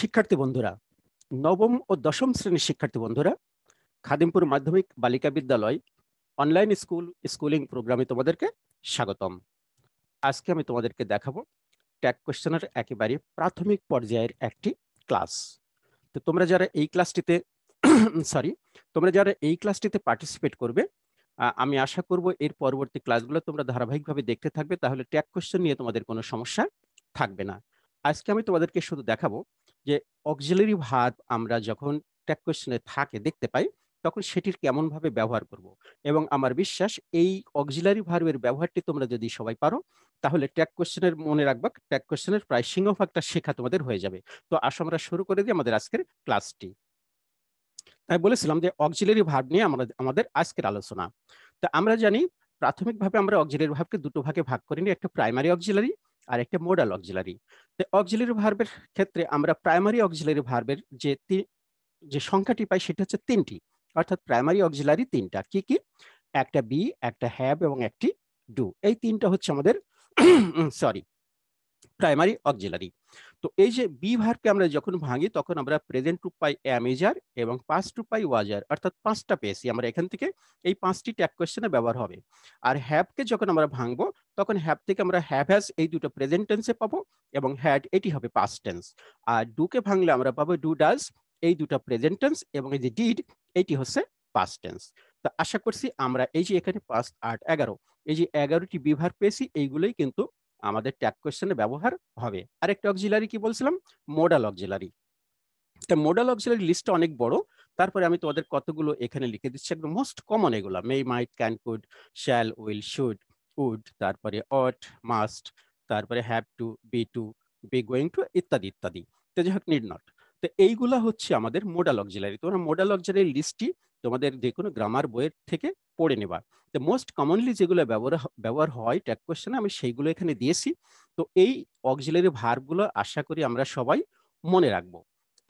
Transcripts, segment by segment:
শিক্ষার্থী বন্ধুরা নবম ও দশম শ্রেণীর শিক্ষার্থী বন্ধুরা খাদিমপুর মাধ্যমিক বালিকা বিদ্যালয় অনলাইন স্কুল স্কুলিং প্রোগ্রামে তোমাদেরকে স্বাগতম আজকে আমি তোমাদেরকে দেখাবো ট্যাগ কোয়েশ্চেনের একেবারে প্রাথমিক পর্যায়ের একটি ক্লাস তো তোমরা যারা এই ক্লাসটিতে সরি তোমরা যারা এই ক্লাসটিতে পার্টিসিপেট করবে আমি আশা করব এর পরবর্তী ক্লাসগুলো তোমরা ধারাবাহিকভাবে দেখতে থাকবে তাহলে ট্যাগ কোয়েশ্চেন নিয়ে তোমাদের কোনো সমস্যা থাকবে না আজকে আমি তোমাদেরকে শুধু দেখাবো যে অক্সিলারি ভাব আমরা যখন ট্যাগ কোয়েশনে থাকে দেখতে পাই তখন সেটির কেমনভাবে ব্যবহার করব এবং আমার বিশ্বাস এই অক্সিলারি ভার্বের ব্যবহারটি তোমরা যদি সবাই পারো তাহলে ট্যাগ কোয়েশনের মনে রাখবা ট্যাগ কোয়েশনের প্রায় সিংহভাগটা শেখা তোমাদের হয়ে যাবে তো আসো আমরা শুরু করে দিই আমাদের আজকের ক্লাসটি তাই বলেছিলাম যে অক্সিলারি ভার্ব নিয়ে আমরা আমাদের আজকের আলোচনা তা আমরা জানি প্রাথমিকভাবে আমরা অক্সিলারি ভাবকে দুটো ভাগে ভাগ নি একটা প্রাইমারি অক্সিলারি আর একটা মোডাল অক্সিলারি তো অক্সিলারি ভার্বের ক্ষেত্রে আমরা প্রাইমারি অক্সিলারি ভার্বের যে যে সংখ্যাটি পাই সেটা হচ্ছে তিনটি অর্থাৎ প্রাইমারি অক্সিলারি তিনটা কি কি একটা বি একটা হ্যাব এবং একটি ডু এই তিনটা হচ্ছে আমাদের সরি প্রাইমারি অক্সিলারি তো এই যে বি ভার্বকে আমরা যখন ভাঙি তখন আমরা প্রেজেন্ট টু পাই অ্যামেজার এবং পাস টু পাই ওয়াজার অর্থাৎ পাঁচটা পেয়েছি আমরা এখান থেকে এই পাঁচটি ট্যাগ কোয়েশ্চেনে ব্যবহার হবে আর হ্যাবকে যখন আমরা ভাঙবো তখন হ্যাব থেকে আমরা হ্যাভ হ্যাজ এই দুটো প্রেজেন্ট টেন্সে পাবো এবং হ্যাড এটি হবে পাস্ট টেন্স আর ডুকে ভাঙলে আমরা পাবো ডু ডাজ এই দুটো প্রেজেন্ট টেন্স এবং এই যে ডিড এটি হচ্ছে পাস্ট টেন্স তো আশা করছি আমরা এই যে এখানে পাঁচ আট এগারো এই যে এগারোটি বিভার পেয়েছি এইগুলোই কিন্তু আমাদের ট্যাগ কোয়েশ্চেনে ব্যবহার হবে আরেকটা অক্সিলারি কি বলছিলাম মোডাল অক্সিলারি তা মোডাল অক্সিলারি লিস্টটা অনেক বড় তারপরে আমি তোমাদের কতগুলো এখানে লিখে দিচ্ছি একদম মোস্ট কমন এগুলো may might can could shall will should would তারপরে অট মাস্ট তারপরে have to be to be going to ইত্যাদি ইত্যাদি তো যাই হোক নিড নট তো এইগুলা হচ্ছে আমাদের মোডাল অক্সিলারি তোমরা মোডাল অক্সিলারি লিস্টটি তোমাদের যে কোনো গ্রামার বইয়ের থেকে পড়ে নেবা তো মোস্ট কমনলি যেগুলো ব্যবহার ব্যবহার হয় ট্যাগ কোয়েশ্চেন আমি সেইগুলো এখানে দিয়েছি তো এই অক্সিলারি ভার্বগুলো আশা করি আমরা সবাই মনে রাখবো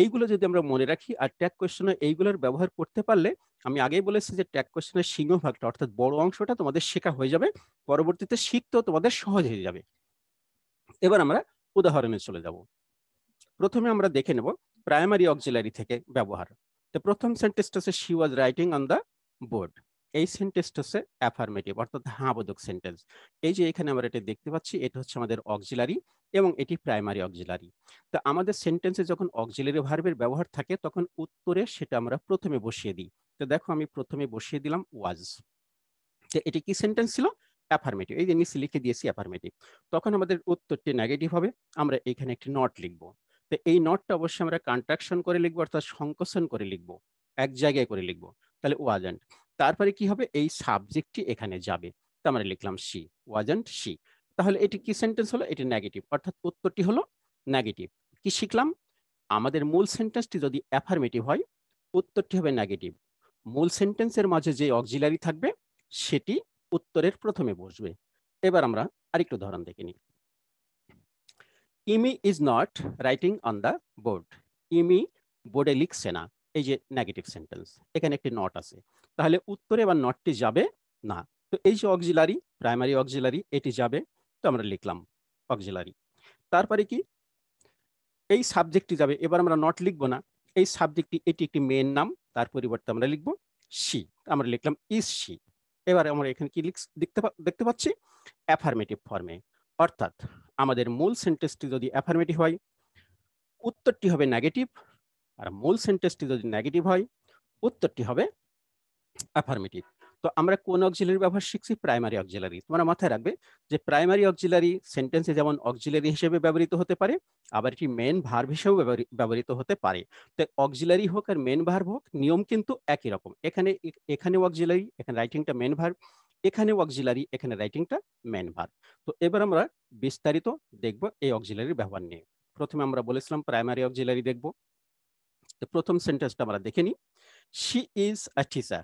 এইগুলো যদি আমরা মনে রাখি আর ট্যাগ কোয়েশ্চেনে এইগুলোর ব্যবহার করতে পারলে আমি আগেই বলেছি যে ট্যাগ কোয়েশ্চেনের সিংহভাগটা অর্থাৎ বড় অংশটা তোমাদের শেখা হয়ে যাবে পরবর্তীতে শিখতেও তোমাদের সহজ হয়ে যাবে এবার আমরা উদাহরণে চলে যাব প্রথমে আমরা দেখে নেব প্রাইমারি অক্সিলারি থেকে ব্যবহার তো প্রথম সেন্টেন্সটা হচ্ছে she was writing on the board এই সেন্টেন্সটা হচ্ছে অ্যাফার্মেটিভ অর্থাৎ বোধক সেন্টেন্স এই যে এখানে আমরা এটা দেখতে পাচ্ছি এটা হচ্ছে আমাদের অক্সিলারি এবং এটি প্রাইমারি অক্সিলারি তো আমাদের সেন্টেন্সে যখন অক্সিলারি ভার্বের ব্যবহার থাকে তখন উত্তরে সেটা আমরা প্রথমে বসিয়ে দিই তো দেখো আমি প্রথমে বসিয়ে দিলাম ওয়াজ তো এটি কি সেন্টেন্স ছিল অ্যাফার্মেটিভ এই যে নিচে লিখে দিয়েছি অ্যাফার্মেটিভ তখন আমাদের উত্তরটি নেগেটিভ হবে আমরা এখানে একটি নট লিখবো তো এই নটটা অবশ্যই আমরা কন্ট্রাকশন করে লিখবো অর্থাৎ সংকোচন করে লিখবো এক জায়গায় করে লিখবো তাহলে ওয়াজেন্ট তারপরে কি হবে এই সাবজেক্টটি এখানে যাবে তা আমরা লিখলাম সি ওয়াজেন্ট সি তাহলে এটি কি সেন্টেন্স হলো এটি নেগেটিভ অর্থাৎ উত্তরটি হলো নেগেটিভ কি শিখলাম আমাদের মূল সেন্টেন্সটি যদি অ্যাফার্মেটিভ হয় উত্তরটি হবে নেগেটিভ মূল সেন্টেন্সের মাঝে যে অক্সিলারি থাকবে সেটি উত্তরের প্রথমে বসবে এবার আমরা আরেকটু ধরন দেখে নিই Imi is not writing on the board Imi বোর্ডে লিখছে না এই যে নেগেটিভ সেন্টেন্স এখানে একটি নট আছে তাহলে উত্তরে বা নটটি যাবে না তো এই যে অক্সিলারি প্রাইমারি অক্সিলারি এটি যাবে তো আমরা লিখলাম অক্সিলারি তারপরে কি এই সাবজেক্টটি যাবে এবার আমরা নট লিখব না এই সাবজেক্টটি এটি একটি মেয়ের নাম তার পরিবর্তে আমরা লিখব সি আমরা লিখলাম ইস সি এবার আমরা এখানে কি দেখতে দেখতে পাচ্ছি অ্যাফার্মেটিভ ফর্মে অর্থাৎ আমাদের মূল সেন্টেন্সটি যদি অ্যাফার্মেটিভ হয় উত্তরটি হবে নেগেটিভ আর মূল সেন্টেন্সটি যদি নেগেটিভ হয় উত্তরটি হবে অ্যাফার্মেটিভ তো আমরা কোন অক্সিলারি ব্যবহার শিখছি প্রাইমারি অক্সিলারি তোমরা মাথায় রাখবে যে প্রাইমারি অক্সিলারি সেন্টেন্সে যেমন অক্সিলারি হিসেবে ব্যবহৃত হতে পারে আবার এটি মেন ভার্ভ হিসেবেও ব্যবহৃত হতে পারে তো অক্সিলারি হোক আর মেন ভার্ভ হোক নিয়ম কিন্তু একই রকম এখানে এখানেও অক্সিলারি এখানে রাইটিংটা মেন ভার্ভ এখানে অক্সিলারি এখানে রাইটিংটা মেন ভার তো এবার আমরা বিস্তারিত দেখব এই অক্সিলারির ব্যবহার নিয়ে প্রথমে আমরা বলেছিলাম প্রাইমারি অক্সিলারি দেখব তো প্রথম সেন্টেন্সটা আমরা দেখে নিই শি ইজ আ টিচার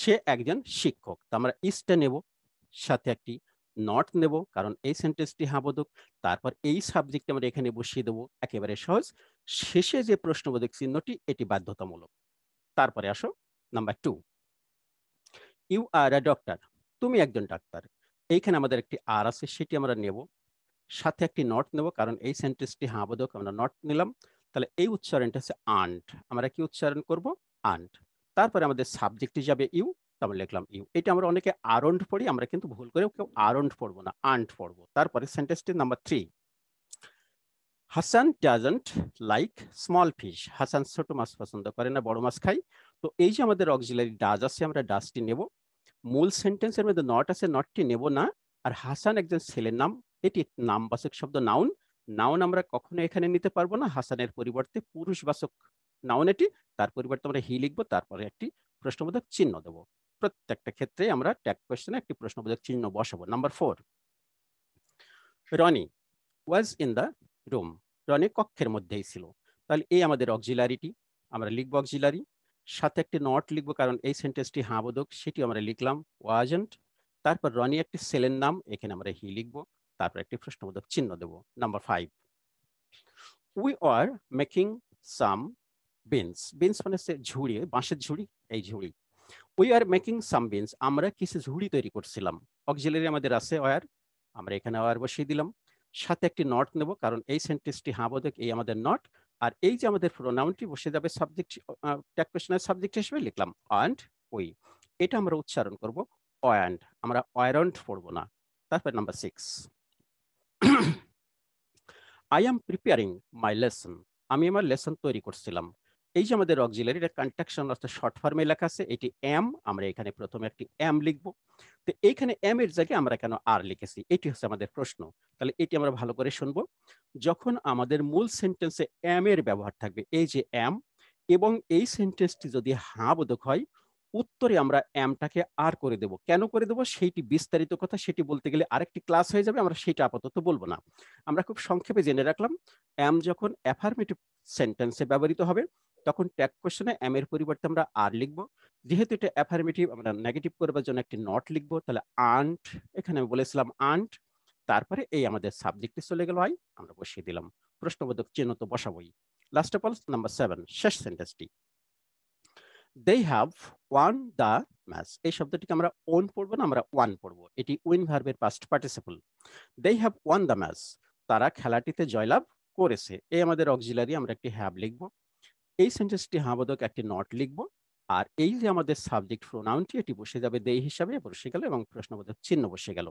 সে একজন শিক্ষক তো আমরা ইজটা নেব সাথে একটি নট নেব কারণ এই সেন্টেন্সটি হাবোধক তারপর এই সাবজেক্ট আমরা এখানে বসিয়ে দেবো একেবারে সহজ শেষে যে প্রশ্নবোধক চিহ্নটি এটি বাধ্যতামূলক তারপরে আসো number two you are a doctor তুমি একজন ডাক্তার এইখানে আমাদের একটি আর আছে সেটি আমরা নেব সাথে একটি নট নেব কারণ এই সেন্টেন্সটি বোধক হ্যাঁ, আমরা নট নিলাম তাহলে এই উচ্চারণটা হচ্ছে আন্ট আমরা কি উচ্চারণ করব আন্ট তারপরে আমাদের সাবজেক্ট যাবে ইউ তারপর লিখলাম ইউ এটা আমরা অনেকে আরন্ড পড়ি আমরা কিন্তু ভুল করে কেউ আরন্ড পড়বো না আন্ট পড়বো তারপরে সেন্টেন্সটি number three Hasan doesn't like small fish Hasan ছোট মাছ পছন্দ করে না বড় মাছ খাই তো এই যে আমাদের অক্সিলারি ডাজ আছে আমরা ডাজটি নেব মূল সেন্টেন্সের মধ্যে নট আছে নটটি নেব না আর হাসান একজন ছেলের নাম এটি নামবাসক শব্দ নাউন নাউন আমরা কখনো এখানে নিতে পারবো না হাসানের পরিবর্তে বাসক নাউন এটি তার পরিবর্তে আমরা হি লিখবো তারপরে একটি প্রশ্নবোধক চিহ্ন দেবো প্রত্যেকটা ক্ষেত্রে আমরা ট্যাগ কোয়েশ্চেনে একটি প্রশ্নবোধক চিহ্ন বসাবো number four Roni was in the room Roni কক্ষের মধ্যেই ছিল তাহলে এই আমাদের অক্সিলারিটি আমরা লিখবো অক্সিলারি সাথে একটি নট লিখব কারণ এই সেন্টেন্সটি হাঁবোধক সেটি আমরা লিখলাম ওয়াজেন্ট তারপর রনি একটি সেলের নাম এখানে আমরা হি লিখব তারপর একটি প্রশ্নবোধক চিহ্ন দেব number five we are making some bins bins মানে ঝুড়ি বাঁশের ঝুড়ি এই ঝুড়ি we are making some bins আমরা কিছু ঝুড়ি তৈরি করছিলাম অক্সিলারি আমাদের আছে ওয়ার আমরা এখানে ওয়ার বসিয়ে দিলাম সাথে একটি নট নেব কারণ এই সেন্টেন্সটি হাঁবোধক এই আমাদের নট আর এই যে আমাদের প্রোনাউনটি বসে যাবে সাবজেক্ট ট্যাগ কোয়েশনের সাবজেক্ট হিসেবে লিখলাম অ্যান্ড ওই এটা আমরা উচ্চারণ করব অ্যান্ড আমরা অয়ারন্ট পড়বো না তারপর number six I am preparing my lesson আমি আমার লেসন তৈরি করছিলাম এই যে আমাদের অক্সিলারি এটা কন্ট্রাকশন অর্থাৎ শর্ট ফর্মে লেখা আছে এটি এম আমরা এখানে প্রথমে একটি এম লিখব তো এইখানে এম এর জায়গায় আমরা কেন আর লিখেছি এটি হচ্ছে আমাদের প্রশ্ন তাহলে এটি আমরা ভালো করে শুনব যখন আমাদের মূল সেন্টেন্সে এম এর ব্যবহার থাকবে এই যে এম এবং এই সেন্টেন্সটি যদি হা বোধক হয় উত্তরে আমরা এমটাকে আর করে দেব কেন করে দেব সেইটি বিস্তারিত কথা সেটি বলতে গেলে আরেকটি ক্লাস হয়ে যাবে আমরা সেটা আপাতত বলবো না আমরা খুব সংক্ষেপে জেনে রাখলাম এম যখন অ্যাফার্মেটিভ সেন্টেন্সে ব্যবহৃত হবে তখন ট্যাগ কোশ্চেনে এম এর পরিবর্তে আমরা আর লিখব যেহেতু এটা অ্যাফার্মেটিভ আমরা নেগেটিভ করবার জন্য একটি নট লিখব তাহলে আন্ট এখানে আমি বলেছিলাম আন্ট তারপরে এই আমাদের সাবজেক্টে চলে গেল হয় আমরা বসিয়ে দিলাম প্রশ্নবোধক চিহ্ন তো বসাবই last of all number seven শেষ সেন্টেন্সটি they have won the match এই শব্দটিকে আমরা ওন পড়বো না আমরা ওয়ান পড়বো এটি উইন ভার্বের past participle they have won the match তারা খেলাটিতে জয়লাভ করেছে এই আমাদের অক্সিলারি আমরা একটি হ্যাভ লিখবো এই সেন্টেন্সটি হাবাদক একটি নট লিখব আর এই যে আমাদের সাবজেক্ট প্রোনাউনটি এটি বসে যাবে দেই হিসাবে বসে গেল এবং প্রশ্নবোধক চিহ্ন বসে গেল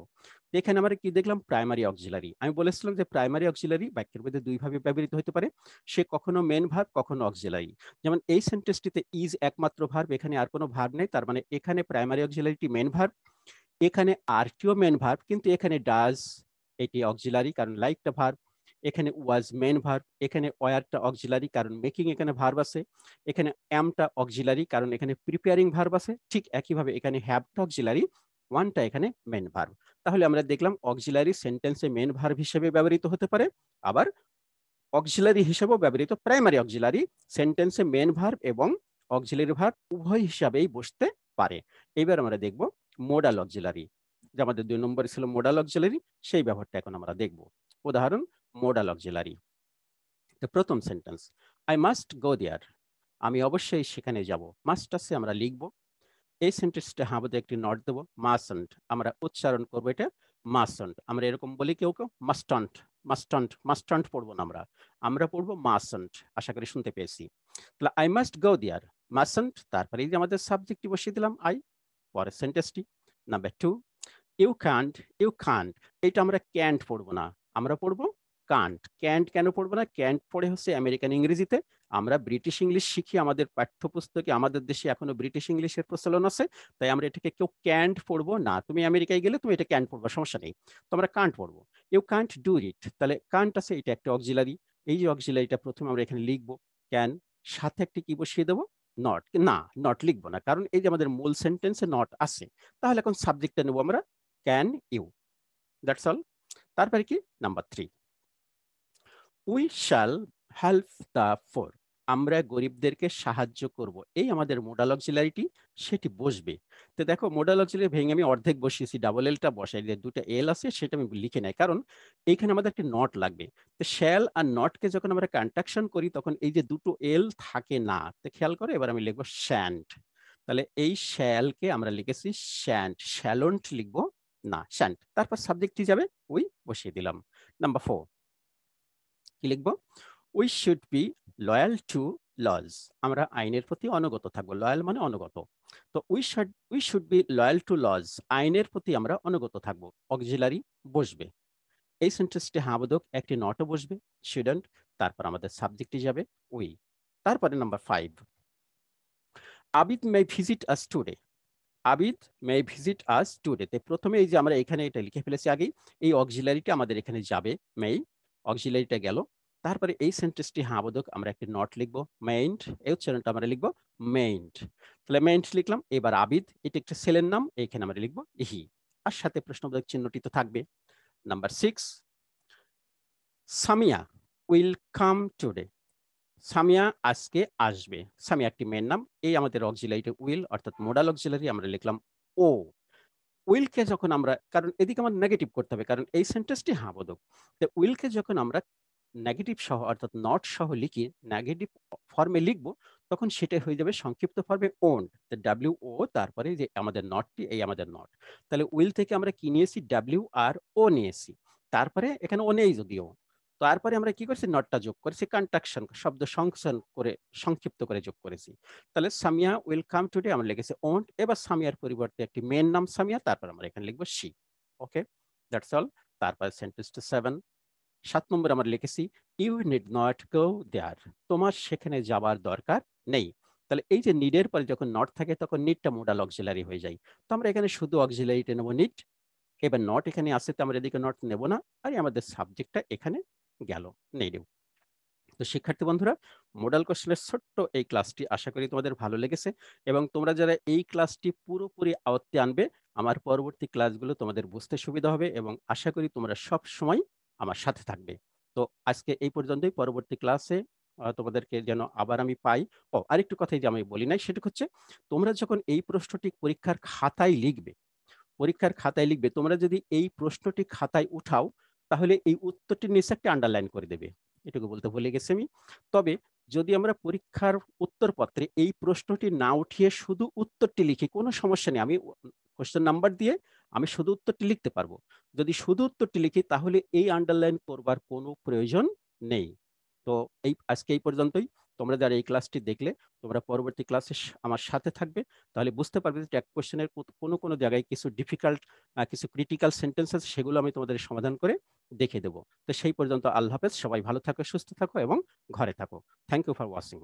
এখানে আমরা কি দেখলাম প্রাইমারি অক্সিলারি আমি বলেছিলাম যে প্রাইমারি অক্সিলারি বাক্যের মধ্যে দুইভাবে ব্যবহৃত হতে পারে সে কখনো মেন ভার্ব কখনো অক্সিলারি যেমন এই সেন্টেন্সটিতে ইজ একমাত্র ভার্ব এখানে আর কোনো ভার্ব নেই তার মানে এখানে প্রাইমারি অক্সিলারিটি মেন ভার্ব এখানে আরটিও মেন ভার্ব কিন্তু এখানে ডাজ এটি অক্সিলারি কারণ লাইকটা ভার্ব এখানে ওয়াজ মেন ভার্ব এখানে ওয়ারটা অক্সিলারি কারণ মেকিং এখানে ভার্ব আছে এখানে অ্যামটা অক্সিলারি কারণ এখানে প্রিপেয়ারিং ভার্ব আছে ঠিক একইভাবে এখানে হ্যাবটা অক্সিলারি ওয়ানটা এখানে মেন ভার্ব তাহলে আমরা দেখলাম অক্সিলারি সেন্টেন্সে মেন ভার্ব হিসেবে ব্যবহৃত হতে পারে আবার অক্সিলারি হিসেবেও ব্যবহৃত প্রাইমারি অক্সিলারি সেন্টেন্সে মেন ভার্ব এবং অক্সিলারি ভার্ব উভয় হিসাবেই বসতে পারে এবার আমরা দেখব মোডাল অক্সিলারি যে আমাদের দুই নম্বরে ছিল মোডাল অক্সিলারি সেই ব্যবহারটা এখন আমরা দেখব উদাহরণ মোডাল অক্সিলারি তো প্রথম sentence I must go there আমি অবশ্যই সেখানে যাব মাস্ট আছে আমরা লিখব এই সেন্টেন্সটা আমাদের একটি নট দেবো মাসন্ট আমরা উচ্চারণ করবো এটা মাসন্ট আমরা এরকম বলি কেউ কেউ মাস্টন্ট মাস্টন্ট মাস্টন্ট পড়বো না আমরা আমরা পড়বো মাসন্ট আশা করি শুনতে পেয়েছি তাহলে আই মাস্ট গো দেয়ার মাসন্ট তারপরে যে আমাদের সাবজেক্টটি বসিয়ে দিলাম আই পরের সেন্টেন্সটি number two you can't you can't এটা আমরা ক্যান্ট পড়বো না আমরা পড়বো কান্ট ক্যান্ট কেন পড়বো না ক্যান্ট পড়ে হচ্ছে আমেরিকান ইংরেজিতে আমরা ব্রিটিশ ইংলিশ শিখি আমাদের পাঠ্যপুস্তকে আমাদের দেশে এখনো ব্রিটিশ ইংলিশের প্রচলন আছে তাই আমরা এটাকে কেউ ক্যান্ট পড়বো না তুমি আমেরিকায় গেলে তুমি এটা ক্যান্ট পড়বো সমস্যা নেই তো আমরা কান্ট পড়বো ইউ কান্ট ডু ইট তাহলে কান্ট আছে এটা একটা অক্সিলারি এই যে অক্সিলারিটা প্রথমে আমরা এখানে লিখবো ক্যান সাথে একটা কি বসিয়ে দেবো নট না নট লিখবো না কারণ এই যে আমাদের মূল সেন্টেন্সে নট আছে তাহলে এখন সাবজেক্টটা নেবো আমরা ক্যান ইউ দ্যাটস অল তারপরে কি number three we shall help the poor আমরা গরিবদেরকে সাহায্য করব এই আমাদের মোডাল অক্সিলারিটি সেটি বসবে তো দেখো মোডাল অক্সিলারি ভেঙে আমি অর্ধেক বসিয়েছি ডাবল এলটা বসাই দিয়ে দুটো এল আছে সেটা আমি লিখে নেই কারণ এইখানে আমাদের একটি নট লাগবে তো শ্যাল আর নটকে যখন আমরা কন্ট্রাকশন করি তখন এই যে দুটো এল থাকে না তো খেয়াল করো এবার আমি লিখবো শ্যান্ট তাহলে এই শ্যালকে আমরা লিখেছি শ্যান্ট শ্যালন্ট লিখবো না শ্যান্ট তারপর সাবজেক্টটি যাবে ওই বসিয়ে দিলাম নাম্বার ফোর কি লিখব we should be loyal to laws আমরা আইনের প্রতি অনুগত থাকবো লয়াল মানে অনুগত তো we should we should be loyal to laws আইনের প্রতি আমরা অনুগত থাকবো অক্সিলারি বসবে এই সেন্টেন্সটি হাবদক একটি নটও বসবে স্টুডেন্ট তারপর আমাদের সাবজেক্টটি যাবে উই তারপরে number five Abid may visit us today Abid may visit us today টুডেতে প্রথমে এই যে আমরা এখানে এটা লিখে ফেলেছি আগেই এই অক্সিলারিটি আমাদের এখানে যাবে মেই অক্সিলারিটা গেল তারপরে এই সেন্টেন্সটি হ্যাঁ বোধক আমরা একটি নট লিখব মেইন্ড এই উচ্চারণটা আমরা লিখব মেইন্ড তাহলে মেইন্ড লিখলাম এবার আবিদ এটা একটা ছেলের নাম এখানে আমরা লিখবো ইহি আর সাথে প্রশ্নবোধক চিহ্নটি তো থাকবে number six Samia will come today Samia আজকে আসবে সামিয়া একটি মেয়ের নাম এই আমাদের অক্সিলারিটা উইল অর্থাৎ মোডাল অক্সিলারি আমরা লিখলাম ও উইলকে যখন আমরা কারণ এদিকে আমার নেগেটিভ করতে হবে কারণ এই সেন্টেন্সটি হ্যাঁ বোধক তো উইলকে যখন আমরা নেগেটিভ সহ অর্থাৎ নট সহ লিখি নেগেটিভ ফর্মে লিখব তখন সেটা হয়ে যাবে সংক্ষিপ্ত ফর্মে ওন ডাব্লিউ ও তারপরে যে আমাদের নটটি এই আমাদের নট তাহলে উইল থেকে আমরা কি নিয়েছি ডাব্লিউ আর ও নিয়েছি তারপরে এখানে ও নেই যদিও তারপরে আমরা কি করেছি নটটা যোগ করেছি কন্ট্রাকশন শব্দ সংকোচন করে সংক্ষিপ্ত করে যোগ করেছি তাহলে সামিয়া ওয়েলকাম টুডে আমরা লিখেছি ওন্ট এবার সামিয়ার পরিবর্তে একটি মেন নাম সামিয়া তারপর আমরা এখানে লিখবো শি ওকে দ্যাটস অল তারপর সেন্টেন্স টু সেভেন সাত নম্বর আমরা লিখেছি you need not go there তোমার সেখানে যাবার দরকার নেই তাহলে এই যে নিডের পরে যখন নট থাকে তখন নিডটা মোডাল অক্সিলারি হয়ে যায় তো আমরা এখানে শুধু অক্সিলারিটা নেবো নিড এবার নট এখানে আসে তো আমরা এদিকে নট নেব না আর আমাদের সাবজেক্টটা এখানে গেল নেগেটিভ তো শিক্ষার্থী বন্ধুরা মোডাল কোশ্চেনের ছোট্ট এই ক্লাসটি আশা করি তোমাদের ভালো লেগেছে এবং তোমরা যারা এই ক্লাসটি পুরোপুরি আওত্তে আনবে আমার পরবর্তী ক্লাসগুলো তোমাদের বুঝতে সুবিধা হবে এবং আশা করি তোমরা সব সময় আমার সাথে থাকবে তো আজকে এই পর্যন্তই পরবর্তী ক্লাসে তোমাদেরকে যেন আবার আমি পাই ও আরেকটু কথাই যে আমি বলি নাই সেটা হচ্ছে তোমরা যখন এই প্রশ্নটি পরীক্ষার খাতায় লিখবে পরীক্ষার খাতায় লিখবে তোমরা যদি এই প্রশ্নটি খাতায় উঠাও তাহলে এই উত্তরটির নিচে একটা আন্ডারলাইন করে দেবে এটুকু বলতে ভুলে গেছি আমি তবে যদি আমরা পরীক্ষার উত্তরপত্রে এই প্রশ্নটি না উঠিয়ে শুধু উত্তরটি লিখি কোনো সমস্যা নেই আমি কোশ্চেন নাম্বার দিয়ে আমি শুধু উত্তরটি লিখতে পারবো যদি শুধু উত্তরটি লিখি তাহলে এই আন্ডারলাইন করবার কোনো প্রয়োজন নেই তো এই আজকে এই পর্যন্তই তোমরা যারা এই ক্লাসটি দেখলে তোমরা পরবর্তী ক্লাসে আমার সাথে থাকবে তাহলে বুঝতে পারবে যে ট্যাক কোয়েশ্চেনের কোনো কোনো জায়গায় কিছু ডিফিকাল্ট কিছু ক্রিটিক্যাল সেন্টেন্স আছে সেগুলো আমি তোমাদের সমাধান করে দেখে দেবো তো সেই পর্যন্ত আল্লাহ হাফেজ সবাই ভালো থাকো সুস্থ থাকো এবং ঘরে থাকো থ্যাংক ইউ ফর ওয়াচিং